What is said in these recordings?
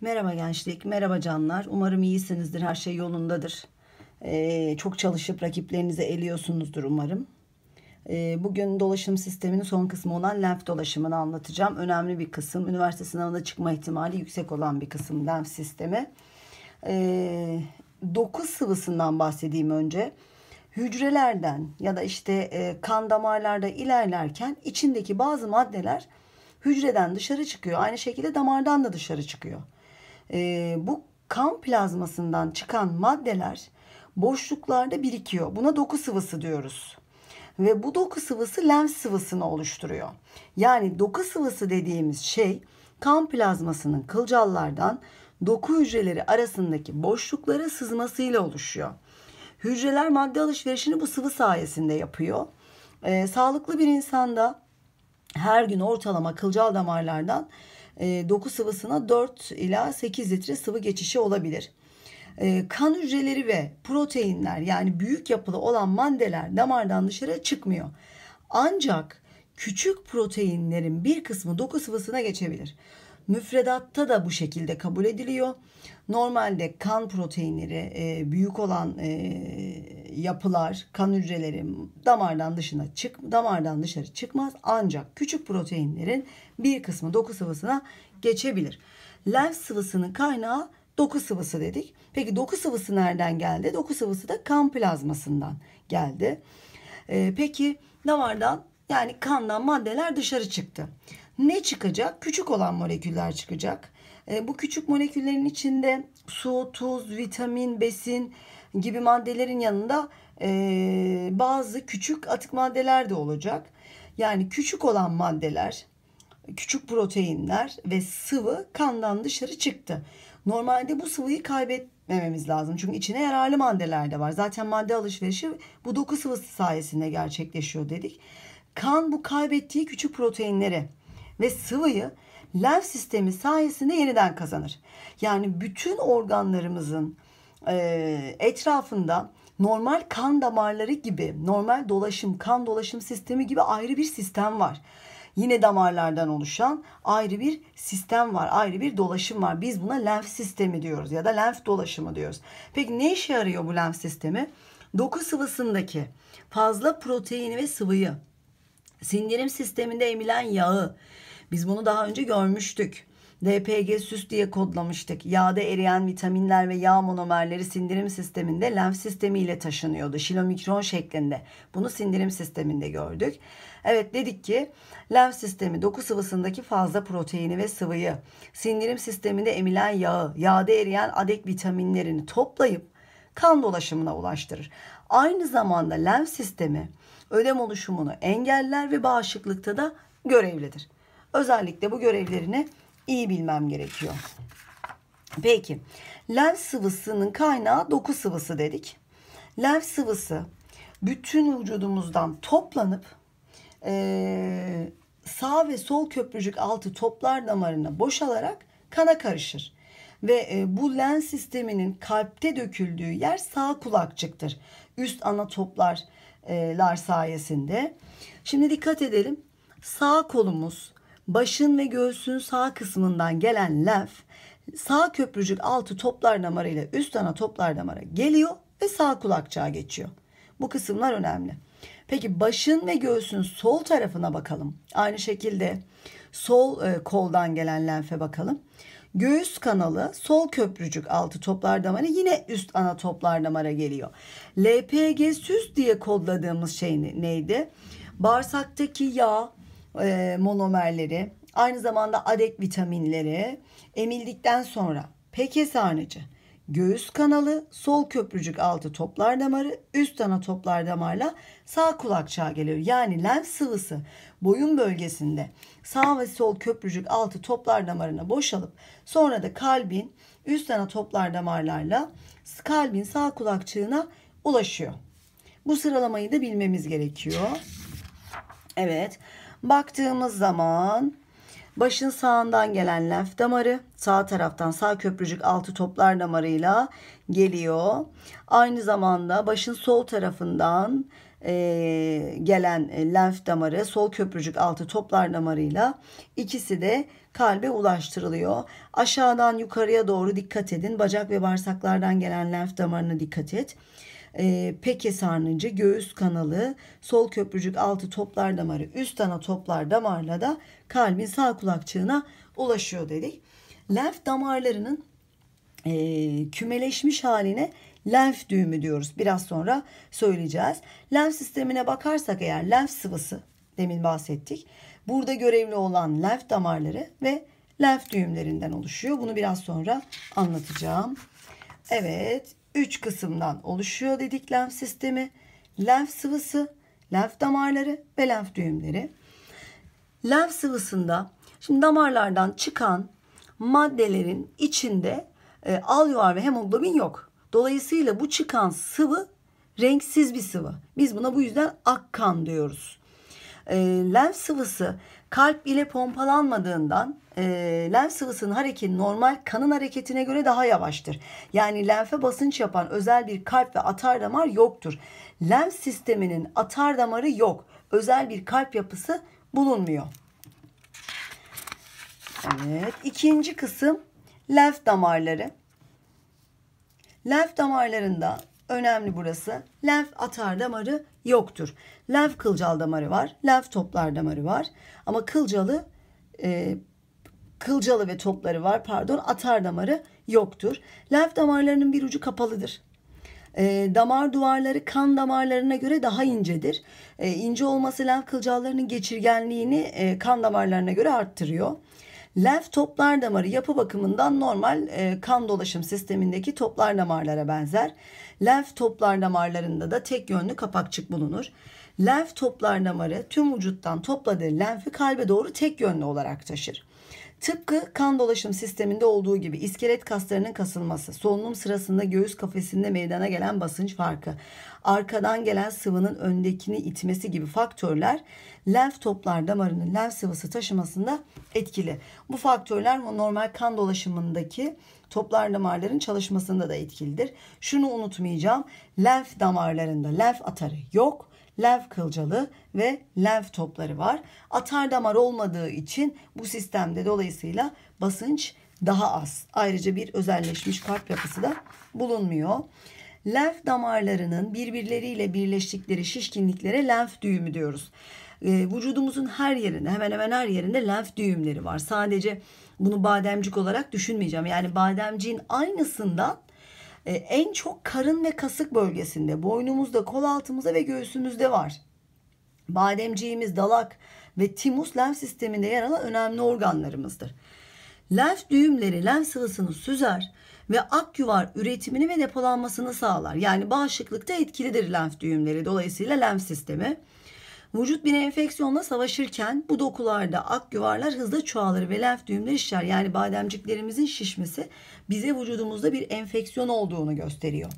Merhaba gençlik, merhaba canlar. Umarım iyisinizdir, her şey yolundadır. Ee, çok çalışıp rakiplerinizi eliyorsunuzdur umarım. Ee, bugün dolaşım sisteminin son kısmı olan lenf dolaşımını anlatacağım. Önemli bir kısım, üniversite sınavına çıkma ihtimali yüksek olan bir kısım lenf sistemi. Ee, doku sıvısından bahsedeyim önce. Hücrelerden ya da işte e, kan damarlarda ilerlerken içindeki bazı maddeler hücreden dışarı çıkıyor. Aynı şekilde damardan da dışarı çıkıyor e, bu kan plazmasından çıkan maddeler boşluklarda birikiyor. Buna doku sıvısı diyoruz. Ve bu doku sıvısı lenf sıvısını oluşturuyor. Yani doku sıvısı dediğimiz şey kan plazmasının kılcallardan doku hücreleri arasındaki boşluklara sızmasıyla oluşuyor. Hücreler madde alışverişini bu sıvı sayesinde yapıyor. Ee, sağlıklı bir insanda her gün ortalama kılcal damarlardan e, doku sıvısına 4 ila 8 litre sıvı geçişi olabilir. E, kan hücreleri ve proteinler yani büyük yapılı olan mandeler damardan dışarı çıkmıyor. Ancak küçük proteinlerin bir kısmı doku sıvısına geçebilir. Müfredatta da bu şekilde kabul ediliyor. Normalde kan proteinleri e, büyük olan e, yapılar, kan hücreleri damardan dışına çık, damardan dışarı çıkmaz. Ancak küçük proteinlerin bir kısmı doku sıvısına geçebilir. Lenf sıvısının kaynağı doku sıvısı dedik. Peki doku sıvısı nereden geldi? Doku sıvısı da kan plazmasından geldi. E, peki damardan yani kandan maddeler dışarı çıktı ne çıkacak? Küçük olan moleküller çıkacak. E, bu küçük moleküllerin içinde su, tuz, vitamin, besin gibi maddelerin yanında e, bazı küçük atık maddeler de olacak. Yani küçük olan maddeler, küçük proteinler ve sıvı kandan dışarı çıktı. Normalde bu sıvıyı kaybetmememiz lazım. Çünkü içine yararlı maddeler de var. Zaten madde alışverişi bu doku sıvısı sayesinde gerçekleşiyor dedik. Kan bu kaybettiği küçük proteinleri ve sıvıyı lenf sistemi sayesinde yeniden kazanır. Yani bütün organlarımızın e, etrafında normal kan damarları gibi, normal dolaşım, kan dolaşım sistemi gibi ayrı bir sistem var. Yine damarlardan oluşan ayrı bir sistem var, ayrı bir dolaşım var. Biz buna lenf sistemi diyoruz ya da lenf dolaşımı diyoruz. Peki ne işe yarıyor bu lenf sistemi? Doku sıvısındaki fazla proteini ve sıvıyı Sindirim sisteminde emilen yağı. Biz bunu daha önce görmüştük. DPG süs diye kodlamıştık. Yağda eriyen vitaminler ve yağ monomerleri sindirim sisteminde lenf sistemi ile taşınıyordu. Şilomikron şeklinde. Bunu sindirim sisteminde gördük. Evet dedik ki lenf sistemi doku sıvısındaki fazla proteini ve sıvıyı, sindirim sisteminde emilen yağı, yağda eriyen adek vitaminlerini toplayıp kan dolaşımına ulaştırır. Aynı zamanda lenf sistemi ödem oluşumunu engeller ve bağışıklıkta da görevlidir. Özellikle bu görevlerini iyi bilmem gerekiyor. Peki lenf sıvısının kaynağı doku sıvısı dedik. Lenf sıvısı bütün vücudumuzdan toplanıp e, sağ ve sol köprücük altı toplar damarına boşalarak kana karışır. Ve e, bu len sisteminin kalpte döküldüğü yer sağ kulakçıktır. Üst ana toplar lar sayesinde. Şimdi dikkat edelim. Sağ kolumuz başın ve göğsün sağ kısmından gelen lenf sağ köprücük altı toplar damarı ile üst ana toplar damarı geliyor ve sağ kulakçığa geçiyor. Bu kısımlar önemli. Peki başın ve göğsün sol tarafına bakalım. Aynı şekilde sol koldan gelen lenfe bakalım. Göğüs kanalı sol köprücük altı toplar damarı hani yine üst ana toplar damara geliyor. LPG süs diye kodladığımız şey neydi? Bağırsaktaki yağ e, monomerleri, aynı zamanda adek vitaminleri emildikten sonra pekes harnıcı göğüs kanalı, sol köprücük altı toplar damarı, üst ana toplar damarla sağ kulakçığa geliyor. Yani lenf sıvısı boyun bölgesinde sağ ve sol köprücük altı toplar damarına boşalıp sonra da kalbin üst ana toplar damarlarla kalbin sağ kulakçığına ulaşıyor. Bu sıralamayı da bilmemiz gerekiyor. Evet. Baktığımız zaman Başın sağından gelen lenf damarı sağ taraftan sağ köprücük altı toplar damarıyla geliyor. Aynı zamanda başın sol tarafından e, gelen e, lenf damarı sol köprücük altı toplar damarıyla ikisi de kalbe ulaştırılıyor. Aşağıdan yukarıya doğru dikkat edin. Bacak ve bağırsaklardan gelen lenf damarına dikkat et e, ee, pekes harnıcı, göğüs kanalı, sol köprücük altı toplar damarı, üst ana toplar damarla da kalbin sağ kulakçığına ulaşıyor dedik. Lenf damarlarının e, kümeleşmiş haline lenf düğümü diyoruz. Biraz sonra söyleyeceğiz. Lenf sistemine bakarsak eğer lenf sıvısı demin bahsettik. Burada görevli olan lenf damarları ve lenf düğümlerinden oluşuyor. Bunu biraz sonra anlatacağım. Evet, 3 kısımdan oluşuyor dedik lenf sistemi. Lenf sıvısı, lenf damarları ve lenf düğümleri. Lenf sıvısında şimdi damarlardan çıkan maddelerin içinde e, alüvar ve hemoglobin yok. Dolayısıyla bu çıkan sıvı renksiz bir sıvı. Biz buna bu yüzden akkan diyoruz. E, lenf sıvısı kalp ile pompalanmadığından e, lenf sıvısının hareketi normal kanın hareketine göre daha yavaştır. Yani lenfe basınç yapan özel bir kalp ve atar damar yoktur. Lenf sisteminin atar damarı yok. Özel bir kalp yapısı bulunmuyor. Evet, ikinci kısım lenf damarları. Lenf damarlarında Önemli burası. Lenf atar damarı yoktur. Lenf kılcal damarı var. Lenf toplar damarı var. Ama kılcalı e, kılcalı ve topları var pardon atar damarı yoktur. Lenf damarlarının bir ucu kapalıdır. E, damar duvarları kan damarlarına göre daha incedir. E, ince olması lenf kılcallarının geçirgenliğini e, kan damarlarına göre arttırıyor. Lenf toplar damarı yapı bakımından normal e, kan dolaşım sistemindeki toplar damarlara benzer. Lenf toplar damarlarında da tek yönlü kapakçık bulunur. Lenf toplar damarı tüm vücuttan topladığı lenfi kalbe doğru tek yönlü olarak taşır. Tıpkı kan dolaşım sisteminde olduğu gibi iskelet kaslarının kasılması, solunum sırasında göğüs kafesinde meydana gelen basınç farkı, arkadan gelen sıvının öndekini itmesi gibi faktörler lenf toplar damarının lenf sıvısı taşımasında etkili. Bu faktörler normal kan dolaşımındaki toplar damarların çalışmasında da etkilidir. Şunu unutmayacağım. Lenf damarlarında lenf atarı yok lenf kılcalı ve lenf topları var. Atar damar olmadığı için bu sistemde dolayısıyla basınç daha az. Ayrıca bir özelleşmiş kalp yapısı da bulunmuyor. Lenf damarlarının birbirleriyle birleştikleri şişkinliklere lenf düğümü diyoruz. Ee, vücudumuzun her yerinde hemen hemen her yerinde lenf düğümleri var. Sadece bunu bademcik olarak düşünmeyeceğim. Yani bademciğin aynısından e, en çok karın ve kasık bölgesinde, boynumuzda, kol altımızda ve göğsümüzde var. Bademciğimiz, dalak ve timus lenf sisteminde yer alan önemli organlarımızdır. Lenf düğümleri lenf sıvısını süzer ve akyuvar üretimini ve depolanmasını sağlar. Yani bağışıklıkta etkilidir lenf düğümleri. Dolayısıyla lenf sistemi. Vücut bir enfeksiyonla savaşırken bu dokularda ak yuvarlar hızla çoğalır ve lenf düğümleri şişer. Yani bademciklerimizin şişmesi bize vücudumuzda bir enfeksiyon olduğunu gösteriyor.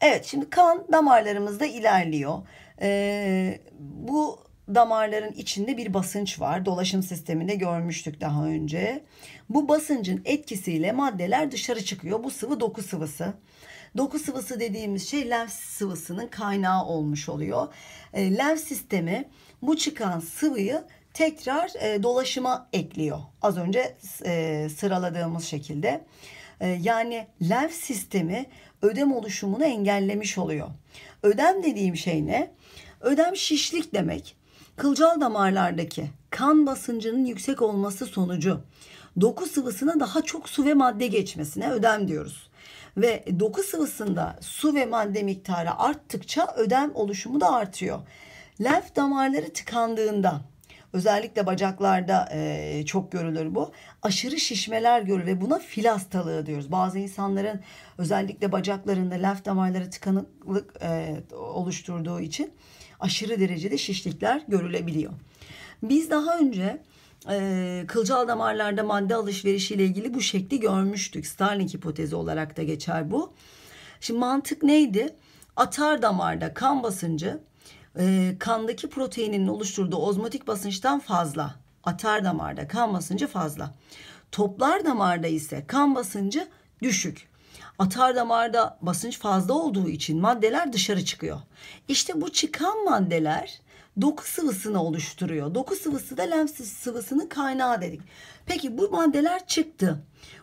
Evet şimdi kan damarlarımızda ilerliyor. Ee, bu damarların içinde bir basınç var. Dolaşım sisteminde görmüştük daha önce. Bu basıncın etkisiyle maddeler dışarı çıkıyor. Bu sıvı doku sıvısı. Doku sıvısı dediğimiz şey lenf sıvısının kaynağı olmuş oluyor. E, lenf sistemi bu çıkan sıvıyı tekrar e, dolaşıma ekliyor. Az önce e, sıraladığımız şekilde. E, yani lenf sistemi ödem oluşumunu engellemiş oluyor. Ödem dediğim şey ne? Ödem şişlik demek. Kılcal damarlardaki kan basıncının yüksek olması sonucu doku sıvısına daha çok su ve madde geçmesine ödem diyoruz ve doku sıvısında su ve madde miktarı arttıkça ödem oluşumu da artıyor. Lenf damarları tıkandığında özellikle bacaklarda e, çok görülür bu. Aşırı şişmeler görülür ve buna fil hastalığı diyoruz. Bazı insanların özellikle bacaklarında lenf damarları tıkanıklık e, oluşturduğu için aşırı derecede şişlikler görülebiliyor. Biz daha önce e, kılcal damarlarda madde alışverişiyle ilgili bu şekli görmüştük. Starling hipotezi olarak da geçer bu. Şimdi mantık neydi? Atar damarda kan basıncı e, kandaki proteinin oluşturduğu ozmotik basınçtan fazla. Atar damarda kan basıncı fazla. Toplar damarda ise kan basıncı düşük. Atar damarda basınç fazla olduğu için maddeler dışarı çıkıyor. İşte bu çıkan maddeler doku sıvısını oluşturuyor. Doku sıvısı da lenf sıvısının kaynağı dedik. Peki bu maddeler çıktı.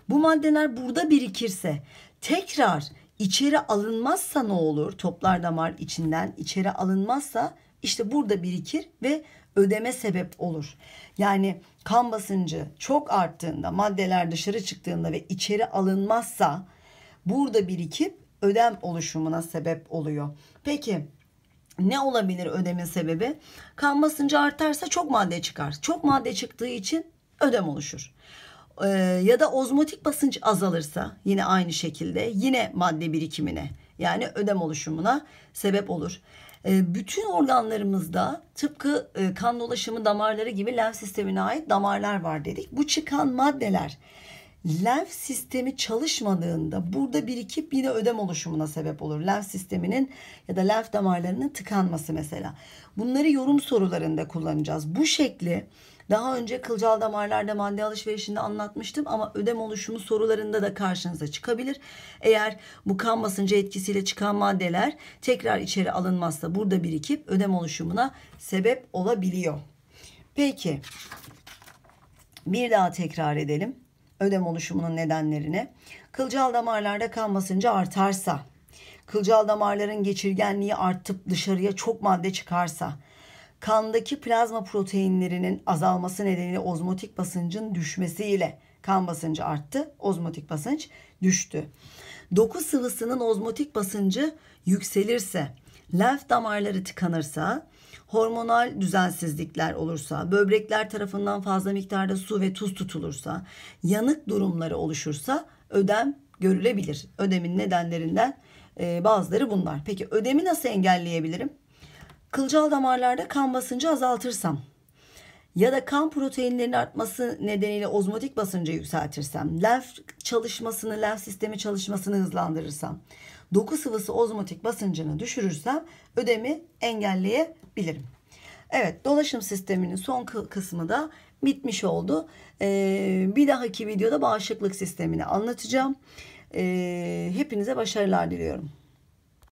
Bu maddeler burada birikirse tekrar içeri alınmazsa ne olur? Toplar damar içinden içeri alınmazsa işte burada birikir ve ödeme sebep olur. Yani kan basıncı çok arttığında, maddeler dışarı çıktığında ve içeri alınmazsa burada birikip ödem oluşumuna sebep oluyor. Peki ne olabilir ödemin sebebi? Kan basıncı artarsa çok madde çıkar. Çok madde çıktığı için ödem oluşur. Ee, ya da ozmotik basınç azalırsa yine aynı şekilde yine madde birikimine yani ödem oluşumuna sebep olur. Ee, bütün organlarımızda tıpkı e, kan dolaşımı damarları gibi lenf sistemine ait damarlar var dedik. Bu çıkan maddeler lenf sistemi çalışmadığında burada birikip yine ödem oluşumuna sebep olur. Lenf sisteminin ya da lenf damarlarının tıkanması mesela. Bunları yorum sorularında kullanacağız. Bu şekli daha önce kılcal damarlarda madde alışverişinde anlatmıştım ama ödem oluşumu sorularında da karşınıza çıkabilir. Eğer bu kan basıncı etkisiyle çıkan maddeler tekrar içeri alınmazsa burada birikip ödem oluşumuna sebep olabiliyor. Peki bir daha tekrar edelim ödem oluşumunun nedenlerine. Kılcal damarlarda kan basıncı artarsa, kılcal damarların geçirgenliği artıp dışarıya çok madde çıkarsa, kandaki plazma proteinlerinin azalması nedeniyle ozmotik basıncın düşmesiyle kan basıncı arttı, ozmotik basınç düştü. Doku sıvısının ozmotik basıncı yükselirse, lenf damarları tıkanırsa, hormonal düzensizlikler olursa, böbrekler tarafından fazla miktarda su ve tuz tutulursa, yanık durumları oluşursa ödem görülebilir. Ödemin nedenlerinden e, bazıları bunlar. Peki ödemi nasıl engelleyebilirim? Kılcal damarlarda kan basıncı azaltırsam ya da kan proteinlerinin artması nedeniyle ozmotik basıncı yükseltirsem, lenf çalışmasını, lenf sistemi çalışmasını hızlandırırsam, doku sıvısı ozmotik basıncını düşürürsem ödemi engelleyebilirim. Evet dolaşım sisteminin son kısmı da bitmiş oldu. Ee, bir dahaki videoda bağışıklık sistemini anlatacağım. Ee, hepinize başarılar diliyorum.